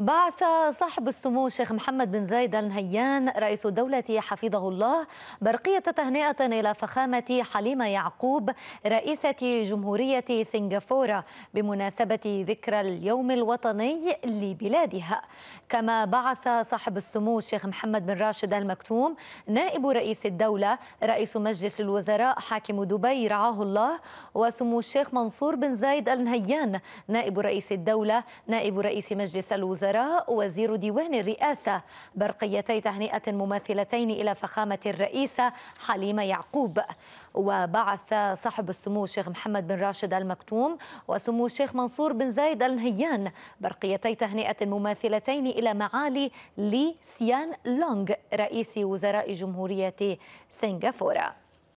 بعث صاحب السمو الشيخ محمد بن زايد ال نهيان رئيس الدولة حفظه الله برقية تهنئة إلى فخامة حليمة يعقوب رئيسة جمهورية سنغافورة بمناسبة ذكرى اليوم الوطني لبلادها كما بعث صاحب السمو الشيخ محمد بن راشد المكتوم نائب رئيس الدولة رئيس مجلس الوزراء حاكم دبي رعاه الله وسمو الشيخ منصور بن زايد ال نهيان نائب رئيس الدولة نائب رئيس مجلس الوزراء الوزراء وزير ديوان الرئاسة برقيتي تهنئة مماثلتين إلى فخامة الرئيسة حليمة يعقوب وبعث صاحب السمو الشيخ محمد بن راشد المكتوم وسمو الشيخ منصور بن زايد النهيان برقيتي تهنئة مماثلتين إلى معالي لي سيان لونغ رئيس وزراء جمهورية سنغافورة